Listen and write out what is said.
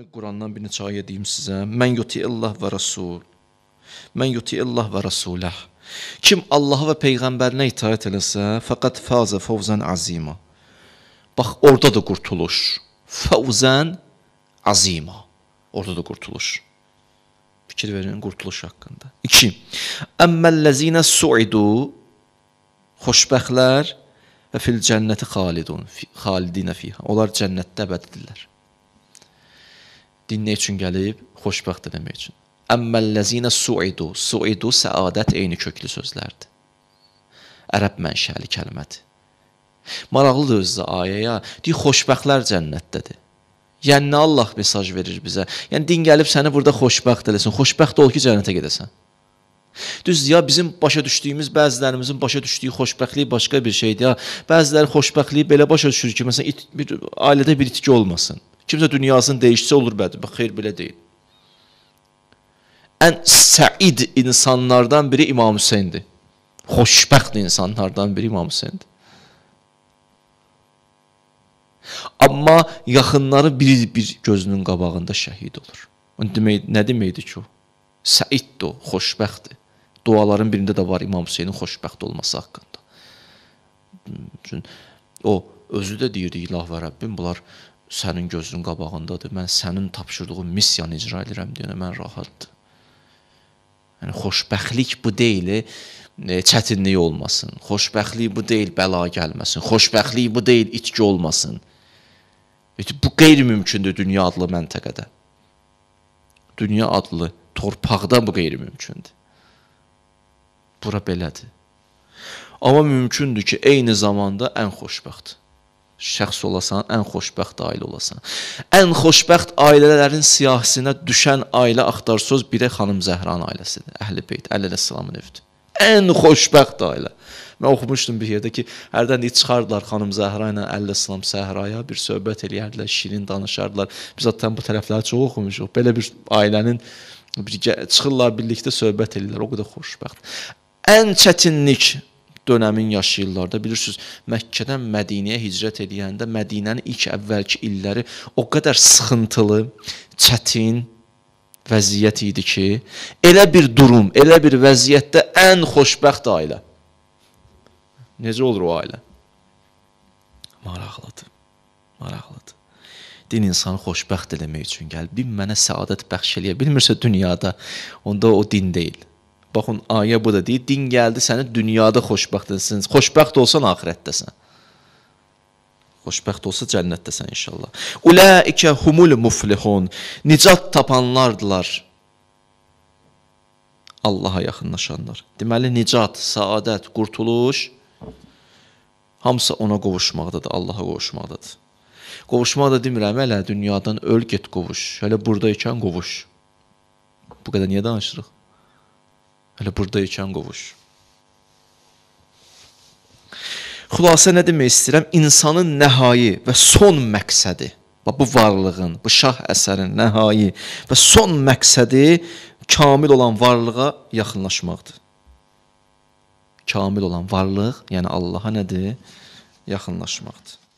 Deməli Qurandan bir neçə ayə deyim sizə. Mən yuti Allah və Rasul. Mən yuti Allah və Rasulah. Kim Allaha və peyğəmbərinə itaat eləsə, faqat faza fawzan azima. Bax orada da qurtuluş. Fawzan azima. Orada da qurtuluş. Fikir verin qurtuluş haqqında. 2. Əmməllezina suidu xoşbəxtlər və fil cənnəti xalidun xalidina fiha. Onlar cənnətdə əbədidirlər. Din nə üçün gəlib? Xoşbəxt demək üçün. Əmməllezina suidu. Suidu səadət eyni köklü sözlərdir. Ərəb mənşəli kəlmədir. Maraqlıdır özü ayəyə. Deyir xoşbəxtlər cənnətdədir. Yəni nə Allah mesaj verir bizə? Yəni din gəlib səni burada xoşbəxt eləsin. Xoşbəxt ol ki, cənnətə gedəsən. Düz ya bizim başa düşdüyümüz bəzilərimizin başa düşdüyü xoşbəxtlik başqa bir şeydir. Ya bəziləri xoşbəxtliyi belə başa düşür ki, məsələn it, bir ailədə bir itki olmasın kimsə dünyasının dəyişisi olur bədi. Bax, xeyr belə deyil. Ən səid insanlardan biri İmam Hüseyndir. Xoşbəxt insanlardan biri İmam Hüseyndir. Amma yaxınları bir-bir gözünün qabağında şəhid olur. Demək, nə deməkdir ki o? Səiddir o, xoşbəxtdir. Duaların birində də var İmam Hüseynin xoşbəxt olması haqqında. Çünki o özü də deyirdi, ilah və Rəbbim, bunlar sənin gözünün qabağındadır. Mən sənin tapşırdığın missiyanı icra edirəm deyənə mən rahatdır. Yəni xoşbəxtlik bu deyil, e, çətinlik olmasın. Xoşbəxtlik bu deyil, bəla gəlməsin. Xoşbəxtlik bu deyil, itki olmasın. Bu qeyri-mümkündür dünya adlı məntəqədə. Dünya adlı torpaqda bu qeyri-mümkündür. Bura belədir. Amma mümkündür ki, eyni zamanda ən xoşbəxt şəxs olasan, ən xoşbəxt ailə olasan. Ən xoşbəxt ailələrin siyahısına düşən ailə axtarsöz birə xanım Zəhran ailəsidir. Əhlibeyt, Əl-Əsəlamın evidir. Ən xoşbəxt ailə. Mən oxumuşdum bir yerdə ki, hərdən deyir çıxardılar xanım Zəhra ilə Əl-Əsəlam Səhraya bir söhbət eləyərdilər, şirin danışardılar. Biz zaten bu tərəfləri çox oxumuşuq. Belə bir ailənin bir çıxırlar birlikdə söhbət eləyirlər. O qədər xoşbəxt. Ən çətinlik dönəmin yaşayırlarda bilirsiniz Məkkədən Mədinəyə hicrət edəndə Mədinənin ilk əvvəlki illəri o qədər sıxıntılı, çətin vəziyyət idi ki, elə bir durum, elə bir vəziyyətdə ən xoşbəxt ailə. Necə olur o ailə? Maraqlıdır. Maraqlıdır din insanı xoşbəxt eləmək üçün gəlib. Din mənə səadət bəxş eləyə bilmirsə dünyada, onda o din deyil. Baxın, ayə bu da deyir, din gəldi səni dünyada xoşbəxt etsin. Xoşbəxt olsan axirətdəsən. Xoşbəxt olsa cənnətdəsən inşallah. Ulaikə humul muflihun. Nicat tapanlardılar. Allaha yaxınlaşanlar. Deməli nicat, saadət, qurtuluş hamısı ona qovuşmaqdadır, Allaha qovuşmaqdadır. Qovuşmaq da demirəm hələ dünyadan öl get qovuş. Hələ burdaykən qovuş. Bu qədər niyə danışırıq? Hələ burada ikən qovuş. Xülasə nə demək istəyirəm? İnsanın nəhayi və son məqsədi, bax bu varlığın, bu şah əsərin nəhayi və son məqsədi kamil olan varlığa yaxınlaşmaqdır. Kamil olan varlıq, yəni Allaha nədir? Yaxınlaşmaqdır.